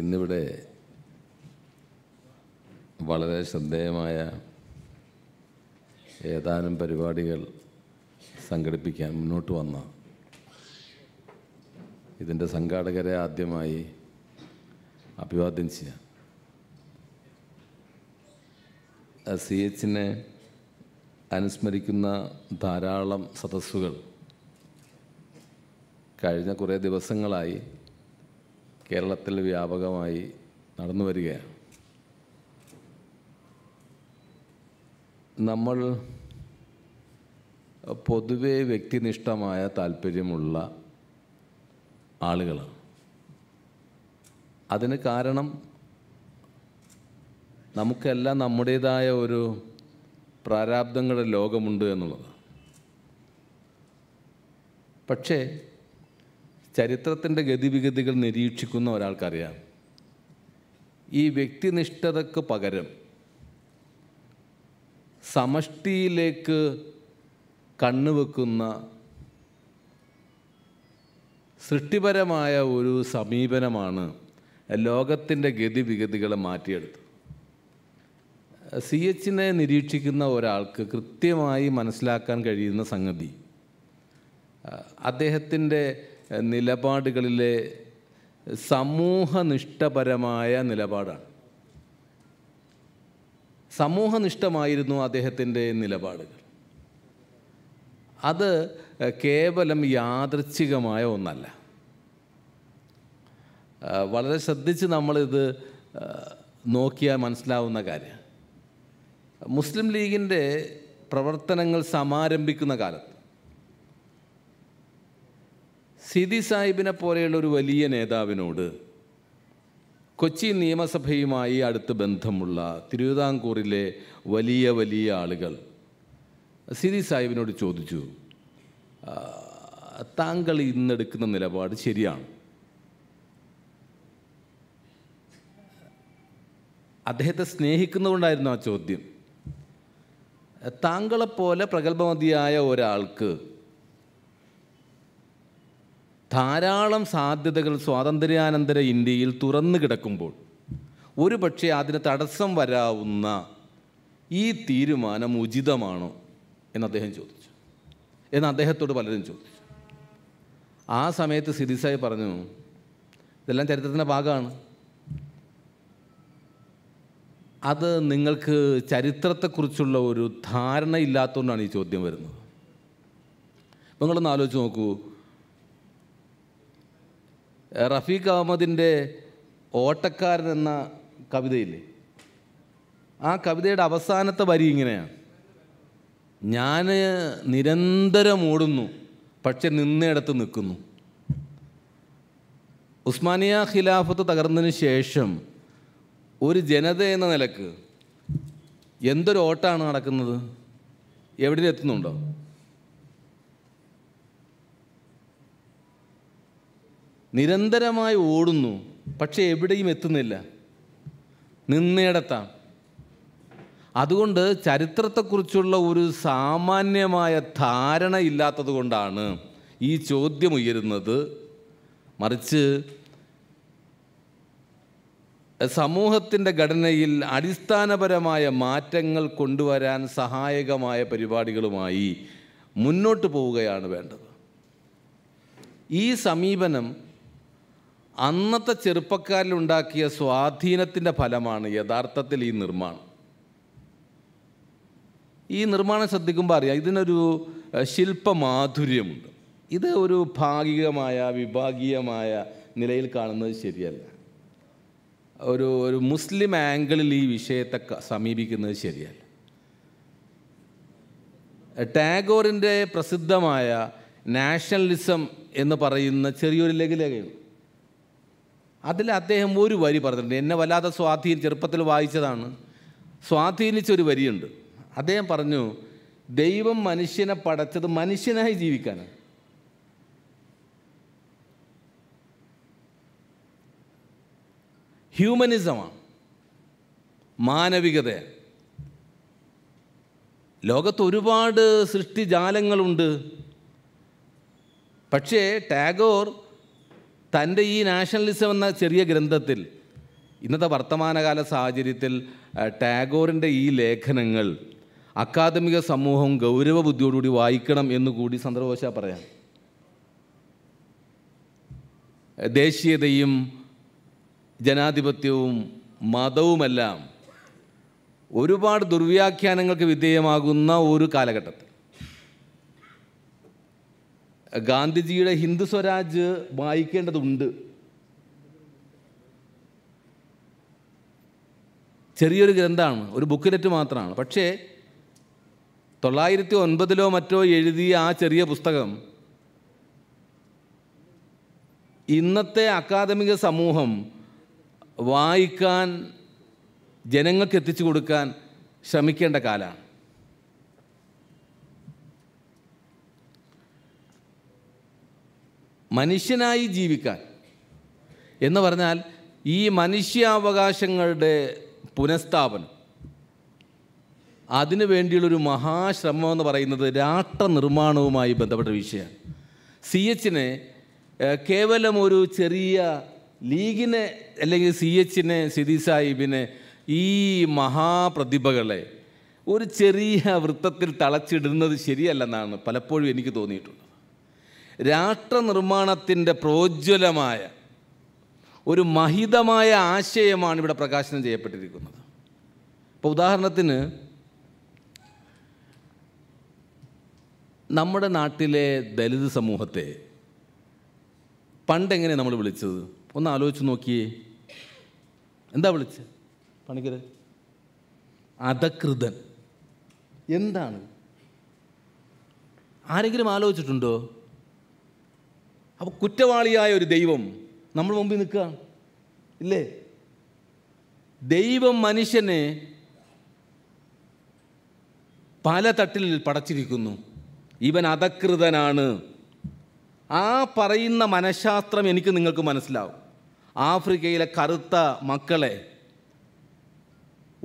ഇന്നിവിടെ വളരെ ശ്രദ്ധേയമായ ഏതാനും പരിപാടികൾ സംഘടിപ്പിക്കാൻ മുന്നോട്ട് വന്ന ഇതിൻ്റെ സംഘാടകരെ ആദ്യമായി അഭിവാദ്യം ചെയ്യാം സി എച്ചിനെ അനുസ്മരിക്കുന്ന ധാരാളം സദസ്സുകൾ കഴിഞ്ഞ കുറേ ദിവസങ്ങളായി കേരളത്തിൽ വ്യാപകമായി നടന്നു വരികയാണ് നമ്മൾ പൊതുവെ വ്യക്തിനിഷ്ഠമായ താല്പര്യമുള്ള ആളുകളാണ് അതിന് കാരണം നമുക്കെല്ലാം നമ്മുടേതായ ഒരു പ്രാരാബ്ദങ്ങളുടെ ലോകമുണ്ട് എന്നുള്ളതാണ് പക്ഷേ ചരിത്രത്തിൻ്റെ ഗതിവിഗതികൾ നിരീക്ഷിക്കുന്ന ഒരാൾക്കറിയാം ഈ വ്യക്തിനിഷ്ഠതയ്ക്ക് പകരം സമഷ്ടിയിലേക്ക് കണ്ണുവെക്കുന്ന സൃഷ്ടിപരമായ ഒരു സമീപനമാണ് ലോകത്തിൻ്റെ ഗതിവിഗതികളെ മാറ്റിയെടുത്തത് സി എച്ചിനെ നിരീക്ഷിക്കുന്ന ഒരാൾക്ക് കൃത്യമായി മനസ്സിലാക്കാൻ കഴിയുന്ന സംഗതി അദ്ദേഹത്തിൻ്റെ നിലപാടുകളിലെ സമൂഹനിഷ്ഠപരമായ നിലപാടാണ് സമൂഹനിഷ്ഠമായിരുന്നു അദ്ദേഹത്തിൻ്റെ നിലപാടുകൾ അത് കേവലം യാദൃച്ഛികമായ ഒന്നല്ല വളരെ ശ്രദ്ധിച്ച് നമ്മളിത് നോക്കിയാൽ മനസ്സിലാവുന്ന കാര്യം മുസ്ലിം ലീഗിൻ്റെ പ്രവർത്തനങ്ങൾ സമാരംഭിക്കുന്ന കാലത്ത് സിദി സാഹിബിനെ പോലെയുള്ള ഒരു വലിയ നേതാവിനോട് കൊച്ചി നിയമസഭയുമായി അടുത്ത് ബന്ധമുള്ള തിരുവിതാംകൂറിലെ വലിയ വലിയ ആളുകൾ സിദി സാഹിബിനോട് ചോദിച്ചു താങ്കൾ ഇന്നെടുക്കുന്ന നിലപാട് ശരിയാണ് അദ്ദേഹത്തെ സ്നേഹിക്കുന്നതുകൊണ്ടായിരുന്നു ആ ചോദ്യം താങ്കളെപ്പോലെ പ്രഗത്ഭമതിയായ ഒരാൾക്ക് ധാരാളം സാധ്യതകൾ സ്വാതന്ത്ര്യാനന്തര ഇന്ത്യയിൽ തുറന്നു കിടക്കുമ്പോൾ ഒരു പക്ഷേ അതിന് തടസ്സം വരാവുന്ന ഈ തീരുമാനം ഉചിതമാണോ എന്ന് അദ്ദേഹം ചോദിച്ചു എന്ന് അദ്ദേഹത്തോട് പലരും ചോദിച്ചു ആ സമയത്ത് സിദിസായി പറഞ്ഞു ഇതെല്ലാം ചരിത്രത്തിൻ്റെ ഭാഗമാണ് അത് നിങ്ങൾക്ക് ചരിത്രത്തെക്കുറിച്ചുള്ള ഒരു ധാരണയില്ലാത്തതുകൊണ്ടാണ് ഈ ചോദ്യം വരുന്നത് നിങ്ങളൊന്ന് ആലോചിച്ച് നോക്കൂ റഫീഖ് അഹമ്മദിൻ്റെ ഓട്ടക്കാരൻ എന്ന കവിതയില്ലേ ആ കവിതയുടെ അവസാനത്തെ വരി ഇങ്ങനെയാണ് ഞാൻ നിരന്തരം ഓടുന്നു പക്ഷെ നിന്നിടത്ത് നിൽക്കുന്നു ഉസ്മാനിയ ഖിലാഫത്ത് തകർന്നതിന് ശേഷം ഒരു ജനത എന്ന നിലക്ക് എന്തൊരു ഓട്ടാണ് നടക്കുന്നത് എവിടെ എത്തുന്നുണ്ടോ നിരന്തരമായി ഓടുന്നു പക്ഷേ എവിടെയും എത്തുന്നില്ല നിന്നേടത്താണ് അതുകൊണ്ട് ചരിത്രത്തെക്കുറിച്ചുള്ള ഒരു സാമാന്യമായ ധാരണ ഇല്ലാത്തത് കൊണ്ടാണ് ഈ ചോദ്യം ഉയരുന്നത് മറിച്ച് സമൂഹത്തിൻ്റെ ഘടനയിൽ അടിസ്ഥാനപരമായ മാറ്റങ്ങൾ കൊണ്ടുവരാൻ സഹായകമായ പരിപാടികളുമായി മുന്നോട്ട് പോവുകയാണ് വേണ്ടത് ഈ സമീപനം അന്നത്തെ ചെറുപ്പക്കാരിലുണ്ടാക്കിയ സ്വാധീനത്തിൻ്റെ ഫലമാണ് യഥാർത്ഥത്തിൽ ഈ നിർമ്മാണം ഈ നിർമ്മാണം ശ്രദ്ധിക്കുമ്പോൾ അറിയാം ഇതിനൊരു ശില്പമാധുര്യമുണ്ട് ഇത് ഒരു ഭാഗികമായ വിഭാഗീയമായ നിലയിൽ കാണുന്നത് ശരിയല്ല ഒരു ഒരു മുസ്ലിം ആംഗിളിൽ ഈ വിഷയത്തെ സമീപിക്കുന്നത് ശരിയല്ല ടാഗോറിൻ്റെ പ്രസിദ്ധമായ നാഷണലിസം എന്ന് പറയുന്ന ചെറിയൊരു ലഘുലേഖയുണ്ട് അതിൽ അദ്ദേഹം ഒരു വരി പറഞ്ഞിട്ടുണ്ട് എന്നെ വല്ലാതെ സ്വാധീനം ചെറുപ്പത്തിൽ വായിച്ചതാണ് സ്വാധീനിച്ചൊരു വരിയുണ്ട് അദ്ദേഹം പറഞ്ഞു ദൈവം മനുഷ്യനെ പടച്ചത് മനുഷ്യനായി ജീവിക്കാനാണ് ഹ്യൂമനിസമാണ് മാനവികത ലോകത്ത് ഒരുപാട് സൃഷ്ടിജാലങ്ങളുണ്ട് പക്ഷേ ടാഗോർ തൻ്റെ ഈ നാഷണലിസം എന്ന ചെറിയ ഗ്രന്ഥത്തിൽ ഇന്നത്തെ വർത്തമാനകാല സാഹചര്യത്തിൽ ടാഗോറിൻ്റെ ഈ ലേഖനങ്ങൾ അക്കാദമിക സമൂഹം ഗൗരവ ബുദ്ധിയോടുകൂടി വായിക്കണം എന്ന് കൂടി സന്ദർഭവശാ പറയാം ദേശീയതയും ജനാധിപത്യവും മതവുമെല്ലാം ഒരുപാട് ദുർവ്യാഖ്യാനങ്ങൾക്ക് വിധേയമാകുന്ന ഒരു കാലഘട്ടത്തിൽ ഗാന്ധിജിയുടെ ഹിന്ദു സ്വരാജ് വായിക്കേണ്ടതുണ്ട് ചെറിയൊരു ഗ്രന്ഥമാണ് ഒരു ബുക്കിലെറ്റ് മാത്രമാണ് പക്ഷേ തൊള്ളായിരത്തി ഒൻപതിലോ മറ്റോ എഴുതിയ ആ ചെറിയ പുസ്തകം ഇന്നത്തെ അക്കാദമിക സമൂഹം വായിക്കാൻ ജനങ്ങൾക്ക് എത്തിച്ചു കൊടുക്കാൻ ശ്രമിക്കേണ്ട കാലമാണ് മനുഷ്യനായി ജീവിക്കാൻ എന്ന് പറഞ്ഞാൽ ഈ മനുഷ്യാവകാശങ്ങളുടെ പുനഃസ്ഥാപനം അതിനു വേണ്ടിയുള്ളൊരു മഹാശ്രമം എന്ന് പറയുന്നത് രാഷ്ട്ര നിർമ്മാണവുമായി ബന്ധപ്പെട്ട വിഷയമാണ് സി എച്ചിനെ കേവലം ഒരു ചെറിയ ലീഗിനെ അല്ലെങ്കിൽ സി എച്ചിനെ സിദി സാഹിബിനെ ഈ മഹാപ്രതിഭകളെ ഒരു ചെറിയ വൃത്തത്തിൽ തളച്ചിടുന്നത് ശരിയല്ലെന്നാണ് പലപ്പോഴും എനിക്ക് തോന്നിയിട്ടുള്ളത് രാഷ്ട്രനിർമ്മാണത്തിൻ്റെ പ്രോജ്വലമായ ഒരു മഹിതമായ ആശയമാണ് ഇവിടെ പ്രകാശനം ചെയ്യപ്പെട്ടിരിക്കുന്നത് ഇപ്പോൾ ഉദാഹരണത്തിന് നമ്മുടെ നാട്ടിലെ ദലിത് സമൂഹത്തെ പണ്ടെങ്ങനെ നമ്മൾ വിളിച്ചത് ഒന്ന് ആലോചിച്ച് നോക്കിയേ എന്താ വിളിച്ചത് പണിക്കര് അധകൃതൻ എന്താണ് ആരെങ്കിലും ആലോചിച്ചിട്ടുണ്ടോ അപ്പോൾ കുറ്റവാളിയായ ഒരു ദൈവം നമ്മൾ മുമ്പിൽ നിൽക്കുക ഇല്ലേ ദൈവം മനുഷ്യനെ പല തട്ടിൽ പടച്ചിരിക്കുന്നു ഇവൻ അധകൃതനാണ് ആ പറയുന്ന മനഃശാസ്ത്രം എനിക്ക് നിങ്ങൾക്ക് മനസ്സിലാവും ആഫ്രിക്കയിലെ കറുത്ത മക്കളെ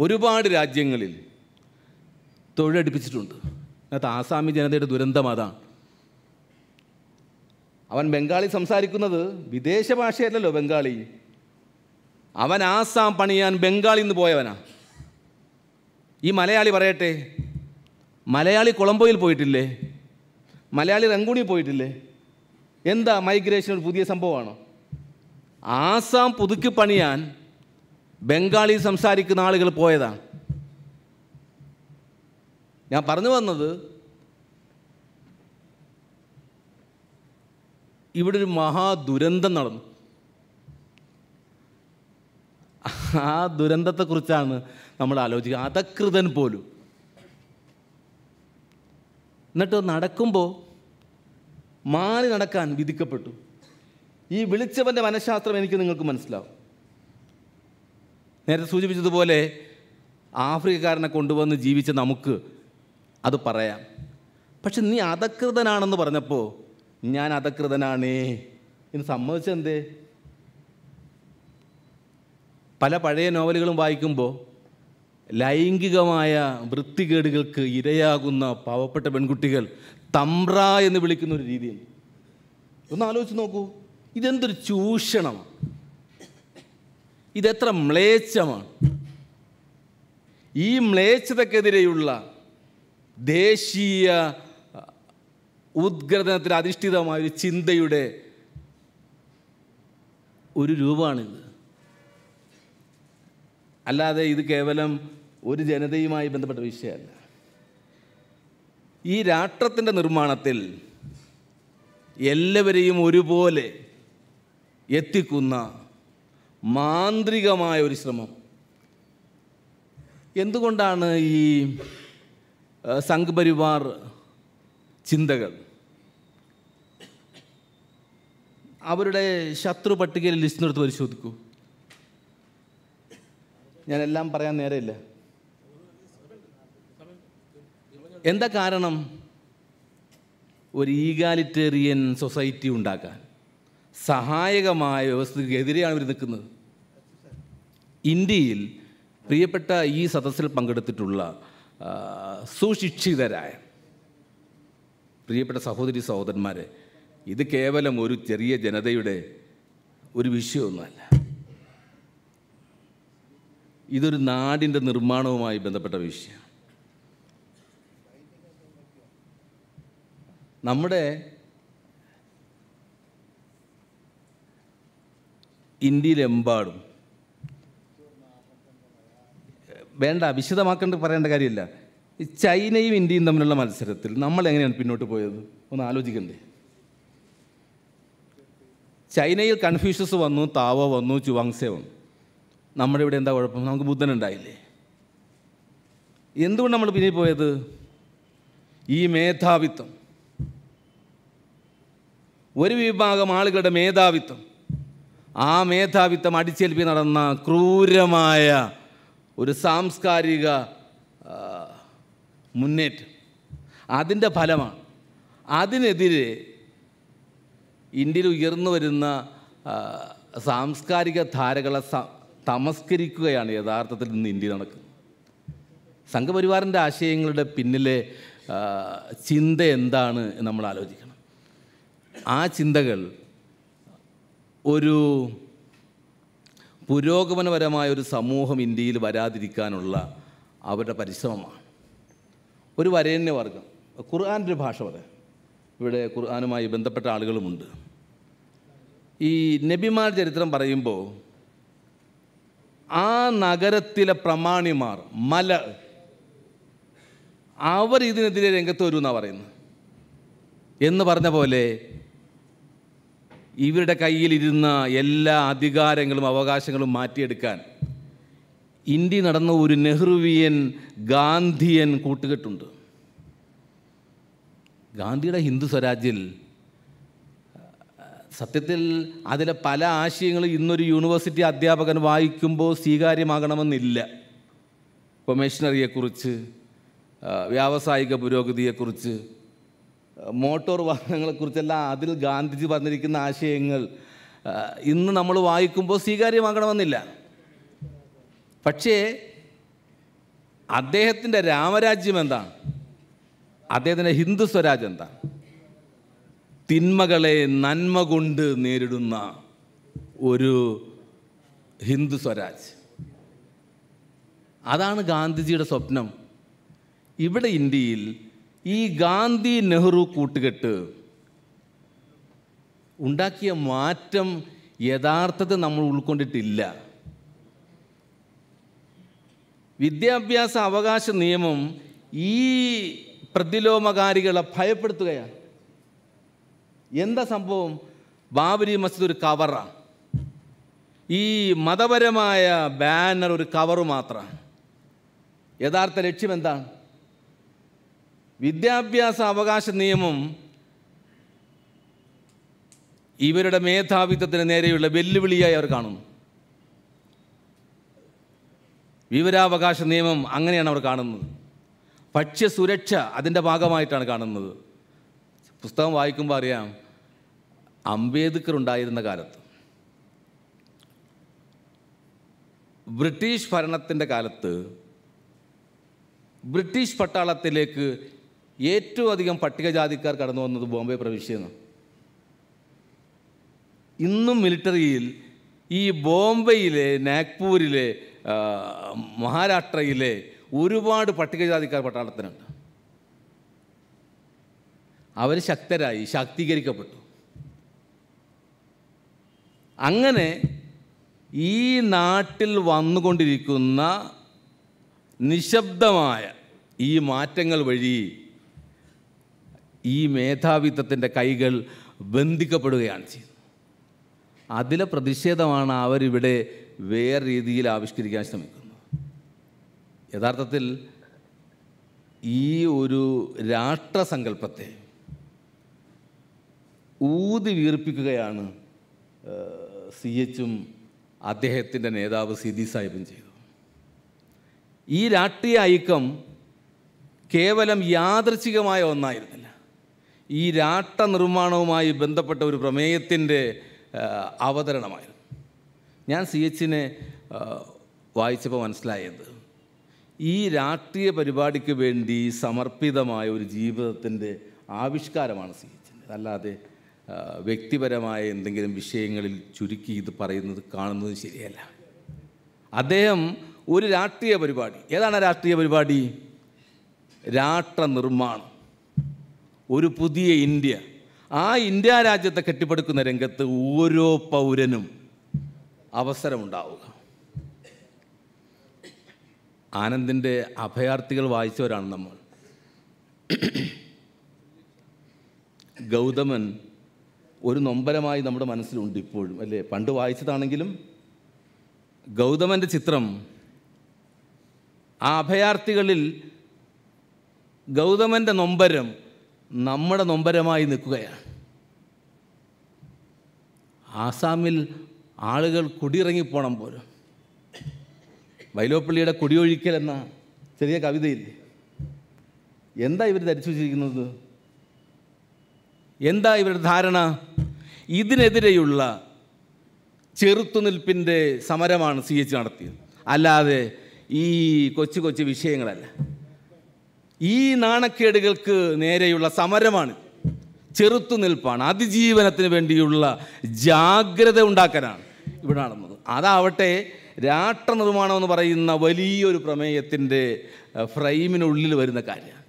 ഒരുപാട് രാജ്യങ്ങളിൽ തൊഴിലടിപ്പിച്ചിട്ടുണ്ട് അതിനകത്ത് ആസാമി ജനതയുടെ ദുരന്തം അതാണ് അവൻ ബംഗാളി സംസാരിക്കുന്നത് വിദേശ ഭാഷയല്ലല്ലോ ബംഗാളി അവൻ ആസാം പണിയാൻ ബംഗാളിൽ നിന്ന് പോയവനാ ഈ മലയാളി പറയട്ടെ മലയാളി കൊളംബോയിൽ പോയിട്ടില്ലേ മലയാളി റങ്കൂണിൽ പോയിട്ടില്ലേ എന്താ മൈഗ്രേഷൻ ഒരു പുതിയ സംഭവമാണോ ആസാം പുതുക്കി പണിയാൻ ബംഗാളി സംസാരിക്കുന്ന ആളുകൾ പോയതാണ് ഞാൻ പറഞ്ഞു വന്നത് ഇവിടെ ഒരു മഹാദുരന്തം നടന്നു ആ ദുരന്തത്തെക്കുറിച്ചാണ് നമ്മൾ ആലോചിക്കുക അധകൃതൻ പോലും എന്നിട്ട് നടക്കുമ്പോൾ മാറി നടക്കാൻ വിധിക്കപ്പെട്ടു ഈ വിളിച്ചവൻ്റെ മനഃശാസ്ത്രം എനിക്ക് നിങ്ങൾക്ക് മനസ്സിലാവും നേരത്തെ സൂചിപ്പിച്ചതുപോലെ ആഫ്രിക്കക്കാരനെ കൊണ്ടുവന്ന് ജീവിച്ച നമുക്ക് അത് പറയാം പക്ഷെ നീ അധകൃതനാണെന്ന് പറഞ്ഞപ്പോൾ ഞാൻ അധകൃതനാണേ എന്ന് സമ്മതിച്ചെന്തേ പല പഴയ നോവലുകളും വായിക്കുമ്പോൾ ലൈംഗികമായ വൃത്തികേടുകൾക്ക് ഇരയാകുന്ന പാവപ്പെട്ട പെൺകുട്ടികൾ തമ്ര എന്ന് വിളിക്കുന്ന ഒരു രീതിയുണ്ട് ഒന്ന് ആലോചിച്ച് നോക്കൂ ഇതെന്തൊരു ചൂഷണമാണ് ഇതെത്ര മ്ലേച്ഛമാണ് ഈ മ്ലേച്ഛതക്കെതിരെയുള്ള ദേശീയ ഉദ്ഗ്രഥനത്തിൽ അധിഷ്ഠിതമായ ഒരു ചിന്തയുടെ ഒരു രൂപമാണിത് അല്ലാതെ ഇത് കേവലം ഒരു ജനതയുമായി ബന്ധപ്പെട്ട വിഷയമല്ല ഈ രാഷ്ട്രത്തിൻ്റെ നിർമ്മാണത്തിൽ എല്ലാവരെയും ഒരുപോലെ എത്തിക്കുന്ന മാന്ത്രികമായ ഒരു ശ്രമം എന്തുകൊണ്ടാണ് ഈ സംഘപരിവാർ ചിന്തകൾ അവരുടെ ശത്രു പട്ടികയിൽ ലിസ്റ്റ് ലിസ്റ്റിനെടുത്ത് പരിശോധിക്കൂ ഞാനെല്ലാം പറയാൻ നേരമില്ല എന്താ കാരണം ഒരു ഈഗാലിറ്റേറിയൻ സൊസൈറ്റി ഉണ്ടാക്കാൻ സഹായകമായ വ്യവസ്ഥക്കെതിരെയാണ് ഇവർ നിൽക്കുന്നത് ഇന്ത്യയിൽ പ്രിയപ്പെട്ട ഈ സദസ്സിൽ പങ്കെടുത്തിട്ടുള്ള സുശിക്ഷിതരായ പ്രിയപ്പെട്ട സഹോദരി സഹോദരന്മാരെ ഇത് കേവലം ഒരു ചെറിയ ജനതയുടെ ഒരു വിഷയമൊന്നുമല്ല ഇതൊരു നാടിൻ്റെ നിർമ്മാണവുമായി ബന്ധപ്പെട്ട വിഷയമാണ് നമ്മുടെ ഇന്ത്യയിലെമ്പാടും വേണ്ട വിശദമാക്കേണ്ട പറയേണ്ട കാര്യമില്ല ചൈനയും ഇന്ത്യയും തമ്മിലുള്ള മത്സരത്തിൽ നമ്മൾ എങ്ങനെയാണ് പിന്നോട്ട് പോയത് ഒന്ന് ആലോചിക്കണ്ടേ ചൈനയിൽ കൺഫ്യൂഷ്യസ് വന്നു താവോ വന്നു ചുവാങ്സെ വന്നു നമ്മുടെ ഇവിടെ എന്താ കുഴപ്പം നമുക്ക് ബുദ്ധൻ ഉണ്ടായില്ലേ എന്തുകൊണ്ട് നമ്മൾ പിന്നെ പോയത് ഈ മേധാവിത്വം ഒരു വിഭാഗം ആളുകളുടെ മേധാവിത്വം ആ മേധാവിത്വം അടിച്ചേൽപ്പി നടന്ന ക്രൂരമായ ഒരു സാംസ്കാരിക മുന്നേറ്റം അതിൻ്റെ ഫലമാണ് അതിനെതിരെ ഇന്ത്യയിൽ ഉയർന്നു വരുന്ന സാംസ്കാരിക ധാരകളെ തമസ്കരിക്കുകയാണ് യഥാർത്ഥത്തിൽ ഇന്ന് ഇന്ത്യ നടക്കുന്നത് സംഘപരിവാറിൻ്റെ ആശയങ്ങളുടെ പിന്നിലെ ചിന്ത എന്താണ് നമ്മൾ ആലോചിക്കണം ആ ചിന്തകൾ ഒരു പുരോഗമനപരമായ ഒരു സമൂഹം ഇന്ത്യയിൽ വരാതിരിക്കാനുള്ള അവരുടെ പരിശ്രമമാണ് ഒരു വരേണ്യ വർഗം ഖുർആാൻ്റെ ഒരു ഭാഷ പറയാം ഇവിടെ ഖുർആാനുമായി ബന്ധപ്പെട്ട ആളുകളുമുണ്ട് ഈ നബിമാർ ചരിത്രം പറയുമ്പോൾ ആ നഗരത്തിലെ പ്രമാണിമാർ മല അവർ ഇതിനെതിരെ രംഗത്ത് വരും എന്നാണ് പറയുന്നത് എന്ന് പറഞ്ഞ പോലെ ഇവരുടെ കയ്യിലിരുന്ന എല്ലാ അധികാരങ്ങളും അവകാശങ്ങളും മാറ്റിയെടുക്കാൻ ഇന്ത്യ നടന്ന ഒരു നെഹ്റുവിയൻ ഗാന്ധിയൻ കൂട്ടുകെട്ടുണ്ട് ഗാന്ധിയുടെ ഹിന്ദു സ്വരാജിൽ സത്യത്തിൽ അതിലെ പല ആശയങ്ങളും ഇന്നൊരു യൂണിവേഴ്സിറ്റി അധ്യാപകൻ വായിക്കുമ്പോൾ സ്വീകാര്യമാകണമെന്നില്ല കൊമേഷണറിയെക്കുറിച്ച് വ്യാവസായിക പുരോഗതിയെക്കുറിച്ച് മോട്ടോർ വാഹനങ്ങളെക്കുറിച്ചെല്ലാം അതിൽ ഗാന്ധിജി പറഞ്ഞിരിക്കുന്ന ആശയങ്ങൾ ഇന്ന് നമ്മൾ വായിക്കുമ്പോൾ സ്വീകാര്യമാകണമെന്നില്ല പക്ഷേ അദ്ദേഹത്തിൻ്റെ രാമരാജ്യം എന്താണ് അദ്ദേഹത്തിൻ്റെ ഹിന്ദു സ്വരാജ് എന്താണ് തിന്മകളെ നന്മ കൊണ്ട് നേരിടുന്ന ഒരു ഹിന്ദു സ്വരാജ് അതാണ് ഗാന്ധിജിയുടെ സ്വപ്നം ഇവിടെ ഇന്ത്യയിൽ ഈ ഗാന്ധി നെഹ്റു കൂട്ടുകെട്ട് ഉണ്ടാക്കിയ മാറ്റം യഥാർത്ഥത്തിൽ നമ്മൾ ഉൾക്കൊണ്ടിട്ടില്ല വിദ്യാഭ്യാസ അവകാശ നിയമം ഈ പ്രതിലോമകാരികളെ ഭയപ്പെടുത്തുകയാണ് എന്താ സംഭവം ബാബരി മസ്ജിദ് ഒരു കവറാണ് ഈ മതപരമായ ബാനർ ഒരു കവറ് മാത്രമാണ് യഥാർത്ഥ ലക്ഷ്യം എന്താണ് വിദ്യാഭ്യാസ അവകാശ നിയമം ഇവരുടെ മേധാവിത്വത്തിന് നേരെയുള്ള വെല്ലുവിളിയായി അവർ കാണുന്നു വിവരാവകാശ നിയമം അങ്ങനെയാണ് അവർ കാണുന്നത് ഭക്ഷ്യസുരക്ഷ അതിൻ്റെ ഭാഗമായിട്ടാണ് കാണുന്നത് പുസ്തകം വായിക്കുമ്പോൾ അറിയാം അംബേദ്കർ ഉണ്ടായിരുന്ന കാലത്ത് ബ്രിട്ടീഷ് ഭരണത്തിൻ്റെ കാലത്ത് ബ്രിട്ടീഷ് പട്ടാളത്തിലേക്ക് ഏറ്റവും അധികം പട്ടികജാതിക്കാർ കടന്നു വന്നത് ബോംബെ പ്രവിശ്യയാണ് ഇന്നും മിലിറ്ററിയിൽ ഈ ബോംബെയിലെ നാഗ്പൂരിലെ മഹാരാഷ്ട്രയിലെ ഒരുപാട് പട്ടികജാതിക്കാർ പട്ടാളത്തിനുണ്ട് അവർ ശക്തരായി ശാക്തീകരിക്കപ്പെട്ടു അങ്ങനെ ഈ നാട്ടിൽ വന്നുകൊണ്ടിരിക്കുന്ന നിശബ്ദമായ ഈ മാറ്റങ്ങൾ വഴി ഈ മേധാവിത്വത്തിൻ്റെ കൈകൾ ബന്ധിക്കപ്പെടുകയാണ് ചെയ്യുന്നത് അതിലെ പ്രതിഷേധമാണ് അവരിവിടെ വേറെ രീതിയിൽ ആവിഷ്കരിക്കാൻ ശ്രമിക്കുന്നു യഥാർത്ഥത്തിൽ ഈ ഒരു രാഷ്ട്രസങ്കല്പത്തെ ഊതി വീർപ്പിക്കുകയാണ് സി എച്ചും അദ്ദേഹത്തിൻ്റെ നേതാവ് സിദി സാഹിബും ചെയ്തു ഈ രാഷ്ട്രീയ ഐക്യം കേവലം യാദൃച്ഛികമായ ഒന്നായിരുന്നില്ല ഈ രാഷ്ട്ര നിർമ്മാണവുമായി ബന്ധപ്പെട്ട ഒരു പ്രമേയത്തിൻ്റെ അവതരണമായിരുന്നു ഞാൻ സി എച്ചിനെ വായിച്ചപ്പോൾ മനസ്സിലായത് ഈ രാഷ്ട്രീയ പരിപാടിക്ക് വേണ്ടി സമർപ്പിതമായ ഒരു ജീവിതത്തിൻ്റെ ആവിഷ്കാരമാണ് സി എച്ചിൻ്റെ അല്ലാതെ വ്യക്തിപരമായ എന്തെങ്കിലും വിഷയങ്ങളിൽ ചുരുക്കി ഇത് പറയുന്നത് കാണുന്നത് ശരിയല്ല അദ്ദേഹം ഒരു രാഷ്ട്രീയ പരിപാടി ഏതാണ് രാഷ്ട്രീയ പരിപാടി രാഷ്ട്ര നിർമ്മാണം ഒരു പുതിയ ഇന്ത്യ ആ ഇന്ത്യ രാജ്യത്തെ കെട്ടിപ്പടുക്കുന്ന രംഗത്ത് ഓരോ പൗരനും അവസരമുണ്ടാവുക ആനന്ദിൻ്റെ അഭയാർത്ഥികൾ വായിച്ചവരാണ് നമ്മൾ ഗൗതമൻ ഒരു നൊമ്പരമായി നമ്മുടെ മനസ്സിലുണ്ട് ഇപ്പോഴും അല്ലേ പണ്ട് വായിച്ചതാണെങ്കിലും ഗൗതമൻ്റെ ചിത്രം ആ അഭയാർത്ഥികളിൽ ഗൗതമൻ്റെ നൊമ്പരം നമ്മുടെ നൊമ്പരമായി നിൽക്കുകയാണ് ആസാമിൽ ആളുകൾ കുടിയിറങ്ങിപ്പോണം പോലും വൈലോപ്പള്ളിയുടെ കുടിയൊഴിക്കൽ എന്ന ചെറിയ കവിതയില്ലേ എന്താ ഇവർ ധരിച്ചു വച്ചിരിക്കുന്നത് എന്താ ഇവരുടെ ധാരണ ഇതിനെതിരെയുള്ള ചെറുത്തുനിൽപ്പിൻ്റെ സമരമാണ് സി എച്ച് നടത്തിയത് അല്ലാതെ ഈ കൊച്ചു കൊച്ചു വിഷയങ്ങളല്ല ഈ നാണക്കേടുകൾക്ക് നേരെയുള്ള സമരമാണ് ചെറുത്തുനിൽപ്പാണ് അതിജീവനത്തിന് വേണ്ടിയുള്ള ജാഗ്രത ഉണ്ടാക്കാനാണ് ഇവിടെ നടന്നത് അതാവട്ടെ നിർമ്മാണം എന്ന് പറയുന്ന വലിയൊരു പ്രമേയത്തിൻ്റെ ഫ്രെയിമിനുള്ളിൽ വരുന്ന കാര്യമാണ്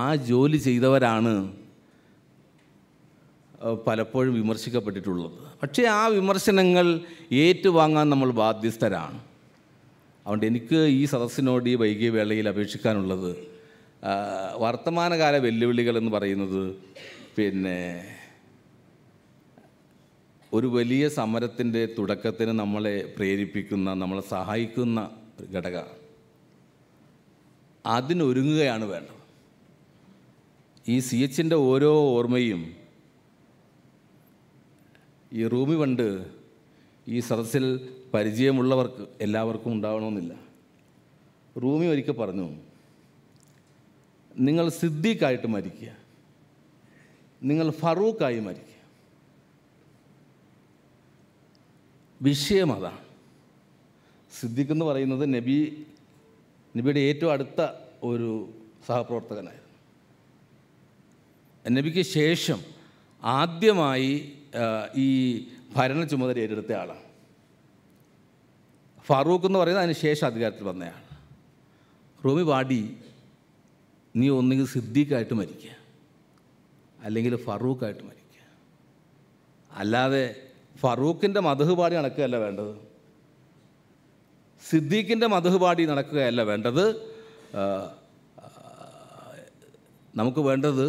ആ ജോലി ചെയ്തവരാണ് പലപ്പോഴും വിമർശിക്കപ്പെട്ടിട്ടുള്ളത് പക്ഷേ ആ വിമർശനങ്ങൾ ഏറ്റുവാങ്ങാൻ നമ്മൾ ബാധ്യസ്ഥരാണ് അതുകൊണ്ട് എനിക്ക് ഈ സദസ്സിനോട് ഈ വൈകിയ വേളയിൽ അപേക്ഷിക്കാനുള്ളത് വർത്തമാനകാല വെല്ലുവിളികൾ എന്ന് പറയുന്നത് പിന്നെ ഒരു വലിയ സമരത്തിൻ്റെ തുടക്കത്തിന് നമ്മളെ പ്രേരിപ്പിക്കുന്ന നമ്മളെ സഹായിക്കുന്ന ഒരു ഘടകമാണ് അതിനൊരുങ്ങുകയാണ് വേണ്ടത് ഈ സി എച്ചിൻ്റെ ഓരോ ഓർമ്മയും ഈ റൂമി പണ്ട് ഈ സദസ്സിൽ പരിചയമുള്ളവർക്ക് എല്ലാവർക്കും ഉണ്ടാവണമെന്നില്ല റൂമി ഒരിക്കൽ പറഞ്ഞു നിങ്ങൾ സിദ്ദീഖായിട്ട് മരിക്കുക നിങ്ങൾ ഫറൂഖായി മരിക്കുക വിഷയം അതാണ് സിദ്ദിഖ് എന്ന് പറയുന്നത് നബി നബിയുടെ ഏറ്റവും അടുത്ത ഒരു സഹപ്രവർത്തകനായിരുന്നു നബിക്ക് ശേഷം ആദ്യമായി ഈ ഭരണ ചുമതല ഏറ്റെടുത്ത ആളാണ് ഫാറൂഖ് എന്ന് പറയുന്നത് അതിന് ശേഷം അധികാരത്തിൽ വന്നയാൾ റൂമി വാടി നീ ഒന്നുകിൽ സിദ്ദീഖായിട്ട് മരിക്കുക അല്ലെങ്കിൽ ഫറൂഖായിട്ട് മരിക്കുക അല്ലാതെ ഫറൂഖിൻ്റെ മധുപാടി നടക്കുകയല്ല വേണ്ടത് സിദ്ദീഖിൻ്റെ മധുപാടി നടക്കുകയല്ല വേണ്ടത് നമുക്ക് വേണ്ടത്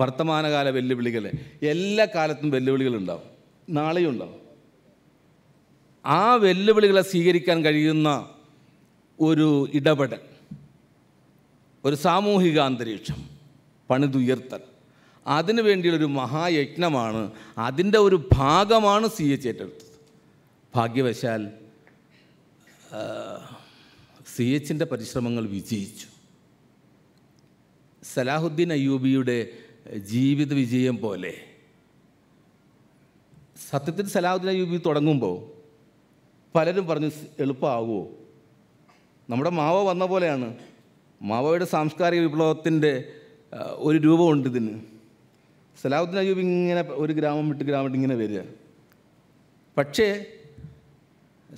വർത്തമാനകാല വെല്ലുവിളികൾ എല്ലാ കാലത്തും വെല്ലുവിളികളുണ്ടാവും നാളെയും ഉണ്ടാവും ആ വെല്ലുവിളികളെ സ്വീകരിക്കാൻ കഴിയുന്ന ഒരു ഇടപെടൽ ഒരു സാമൂഹിക അന്തരീക്ഷം പണിതുയർത്തൽ അതിനു വേണ്ടിയുള്ളൊരു മഹായജ്ഞമാണ് അതിൻ്റെ ഒരു ഭാഗമാണ് സി എച്ച് ഏറ്റെടുത്തത് ഭാഗ്യവശാൽ സി എച്ചിൻ്റെ പരിശ്രമങ്ങൾ വിജയിച്ചു സലാഹുദ്ദീൻ അയ്യൂബിയുടെ ജീവിത വിജയം പോലെ സത്യത്തിൽ സലാഹുദ്ദീൻ അയ്യൂബി തുടങ്ങുമ്പോൾ പലരും പറഞ്ഞു എളുപ്പമാകുമോ നമ്മുടെ മാവ വന്ന പോലെയാണ് മാവോയുടെ സാംസ്കാരിക വിപ്ലവത്തിൻ്റെ ഒരു രൂപമുണ്ട് ഇതിന് സലാഹുദ്ദീൻ അയ്യൂബ് ഇങ്ങനെ ഒരു ഗ്രാമം വിട്ട് ഗ്രാമം വിട്ട് ഇങ്ങനെ വരിക പക്ഷേ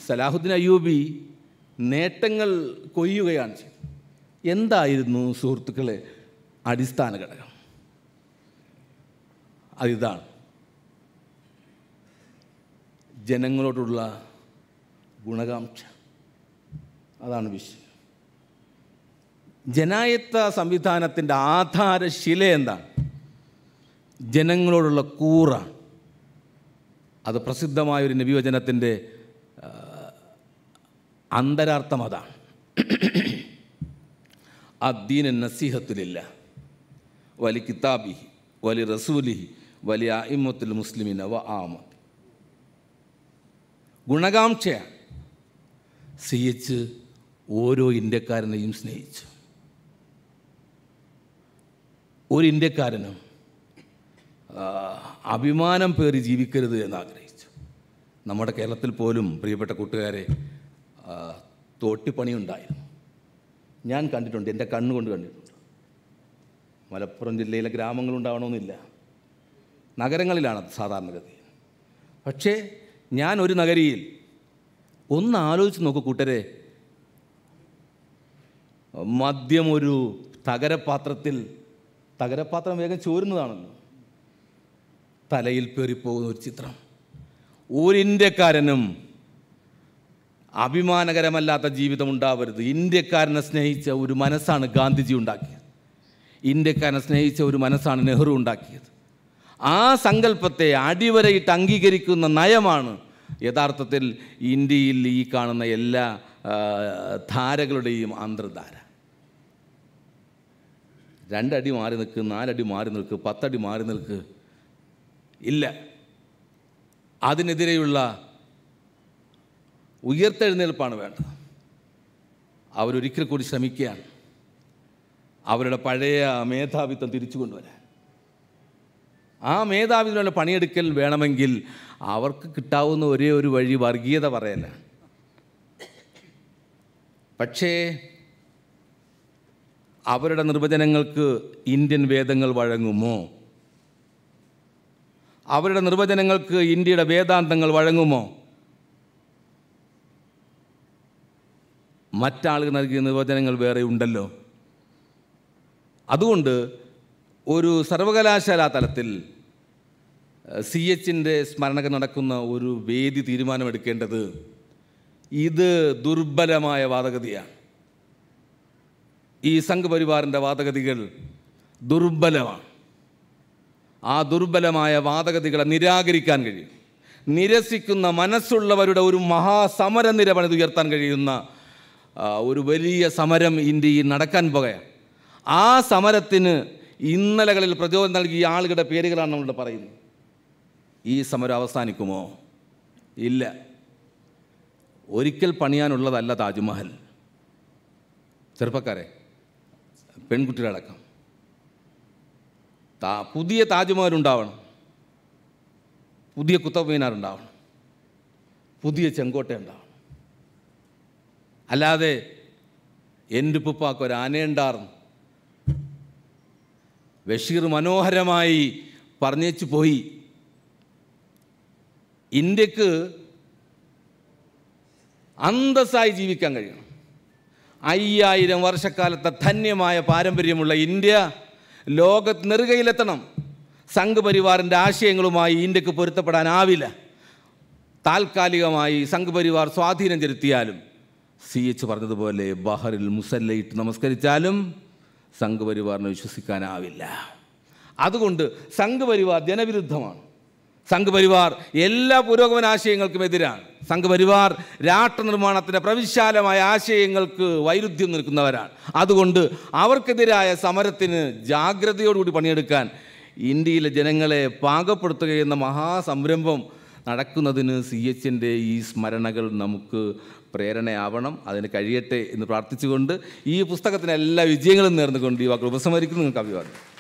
സലാഹുദ്ദീൻ അയ്യൂബി നേട്ടങ്ങൾ കൊയ്യുകയാണ് ചെയ്തത് എന്തായിരുന്നു സുഹൃത്തുക്കളെ അടിസ്ഥാന ഘടകം അതിതാണ് ജനങ്ങളോടുള്ള ഗുണകാംക്ഷ അതാണ് വിഷയം ജനായത്ത സംവിധാനത്തിൻ്റെ ആധാരശില എന്താണ് ജനങ്ങളോടുള്ള കൂറ അത് പ്രസിദ്ധമായ ഒരു നബിവചനത്തിൻ്റെ അന്തരാർത്ഥം അതാണ് ആ ദീന നസീഹത്തിലില്ല വലി കിതാബി വലി റസൂലിഹി വലി ഇമ്മത്തിൽ മുസ്ലിമിന് അവ ആമ ഗുണകാംക്ഷയാണ് സ്നേഹിച്ച് ഓരോ ഇന്ത്യക്കാരനെയും സ്നേഹിച്ചു ഒരു ഇന്ത്യക്കാരനും അഭിമാനം പേറി ജീവിക്കരുത് എന്നാഗ്രഹിച്ചു നമ്മുടെ കേരളത്തിൽ പോലും പ്രിയപ്പെട്ട കൂട്ടുകാരെ തോട്ടിപ്പണിയുണ്ടായിരുന്നു ഞാൻ കണ്ടിട്ടുണ്ട് എൻ്റെ കണ്ണുകൊണ്ട് കണ്ടിട്ടുണ്ട് മലപ്പുറം ജില്ലയിലെ ഗ്രാമങ്ങളുണ്ടാവണമെന്നില്ല നഗരങ്ങളിലാണ് സാധാരണഗതി പക്ഷേ ഞാൻ ഒരു നഗരിയിൽ ഒന്ന് ആലോചിച്ച് നോക്കൂ കൂട്ടരെ മദ്യമൊരു തകരപാത്രത്തിൽ തകരപ്പാത്രം വേഗം ചോരുന്നതാണല്ലോ തലയിൽ പേറിപ്പോകുന്ന ഒരു ചിത്രം ഒരു ഇന്ത്യക്കാരനും അഭിമാനകരമല്ലാത്ത ജീവിതം ഉണ്ടാവരുത് ഇന്ത്യക്കാരനെ സ്നേഹിച്ച ഒരു മനസ്സാണ് ഗാന്ധിജി ഉണ്ടാക്കിയത് ഇന്ത്യക്കാരനെ സ്നേഹിച്ച ഒരു മനസ്സാണ് നെഹ്റു ഉണ്ടാക്കിയത് ആ സങ്കല്പത്തെ അടിവരയിട്ട് അംഗീകരിക്കുന്ന നയമാണ് യഥാർത്ഥത്തിൽ ഇന്ത്യയിൽ ഈ കാണുന്ന എല്ലാ ധാരകളുടെയും അന്തർധാര രണ്ടടി മാറി നിൽക്ക് നാലടി മാറി നിൽക്ക് പത്തടി മാറി നിൽക്ക് ഇല്ല അതിനെതിരെയുള്ള ഉയർത്തെഴുന്നേൽപ്പാണ് വേണ്ടത് അവരൊരിക്കൽ കൂടി ശ്രമിക്കുകയാണ് അവരുടെ പഴയ മേധാവിത്വം തിരിച്ചു കൊണ്ടുവരാൻ ആ മേധാവിത്വമുള്ള പണിയെടുക്കൽ വേണമെങ്കിൽ അവർക്ക് കിട്ടാവുന്ന ഒരേ ഒരു വഴി വർഗീയത പറയല്ല പക്ഷേ അവരുടെ നിർവചനങ്ങൾക്ക് ഇന്ത്യൻ വേദങ്ങൾ വഴങ്ങുമോ അവരുടെ നിർവചനങ്ങൾക്ക് ഇന്ത്യയുടെ വേദാന്തങ്ങൾ വഴങ്ങുമോ മറ്റാളുകൾ നൽകിയ നിർവചനങ്ങൾ വേറെ ഉണ്ടല്ലോ അതുകൊണ്ട് ഒരു സർവകലാശാലാ തലത്തിൽ സി എച്ചിൻ്റെ സ്മരണകൾ നടക്കുന്ന ഒരു വേദി തീരുമാനമെടുക്കേണ്ടത് ഇത് ദുർബലമായ വാദഗതിയാണ് ഈ സംഘപരിവാറിൻ്റെ വാദഗതികൾ ദുർബലമാണ് ആ ദുർബലമായ വാദഗതികളെ നിരാകരിക്കാൻ കഴിയും നിരസിക്കുന്ന മനസ്സുള്ളവരുടെ ഒരു മഹാസമര നിരവധി ഉയർത്താൻ കഴിയുന്ന ഒരു വലിയ സമരം ഇന്ത്യയിൽ നടക്കാൻ പോകുകയാണ് ആ സമരത്തിന് ഇന്നലകളിൽ പ്രചോദനം നൽകിയ ആളുകളുടെ പേരുകളാണ് നമ്മളുടെ പറയുന്നത് ഈ സമരം അവസാനിക്കുമോ ഇല്ല ഒരിക്കൽ പണിയാനുള്ളതല്ല താജ്മഹൽ ചെറുപ്പക്കാരെ പെൺകുട്ടികളടക്കം താ പുതിയ താജ്മഹലുണ്ടാവണം പുതിയ കുത്തബ് മീനാർ ഉണ്ടാവണം പുതിയ ചെങ്കോട്ട ഉണ്ടാവണം അല്ലാതെ എൻ്റെ ഉപ്പുപ്പാക്ക് ഒരു ആനയുണ്ടാർന്നു ബഷീർ മനോഹരമായി പറഞ്ഞേച്ചു പോയി ഇന്ത്യക്ക് അന്തസ്സായി ജീവിക്കാൻ കഴിയണം അയ്യായിരം വർഷക്കാലത്തെ ധന്യമായ പാരമ്പര്യമുള്ള ഇന്ത്യ ലോക നെറുകയിലെത്തണം സംഘപരിവാറിൻ്റെ ആശയങ്ങളുമായി ഇന്ത്യക്ക് പൊരുത്തപ്പെടാനാവില്ല താൽക്കാലികമായി സംഘപരിവാർ സ്വാധീനം ചെലുത്തിയാലും സി എച്ച് പറഞ്ഞതുപോലെ ബഹറിൽ മുസല്ലയിട്ട് നമസ്കരിച്ചാലും സംഘപരിവാറിനെ വിശ്വസിക്കാനാവില്ല അതുകൊണ്ട് സംഘപരിവാർ ജനവിരുദ്ധമാണ് സംഘപരിവാർ എല്ലാ പുരോഗമന ആശയങ്ങൾക്കും എതിരാണ് സംഘപരിവാർ രാഷ്ട്രനിർമ്മാണത്തിൻ്റെ പ്രവിശാലമായ ആശയങ്ങൾക്ക് വൈരുദ്ധ്യം നിൽക്കുന്നവരാണ് അതുകൊണ്ട് അവർക്കെതിരായ സമരത്തിന് ജാഗ്രതയോടുകൂടി പണിയെടുക്കാൻ ഇന്ത്യയിലെ ജനങ്ങളെ പാകപ്പെടുത്തുകയെന്ന മഹാസംരംഭം നടക്കുന്നതിന് സി എച്ചിൻ്റെ ഈ സ്മരണകൾ നമുക്ക് പ്രേരണയാവണം അതിന് കഴിയട്ടെ എന്ന് പ്രാർത്ഥിച്ചുകൊണ്ട് ഈ പുസ്തകത്തിന് എല്ലാ വിജയങ്ങളും നേർന്നുകൊണ്ട് ഈ വാക്കുകൾ ഉപസംഹരിക്കുന്നു നിങ്ങൾക്ക് അഭിവാദ്യം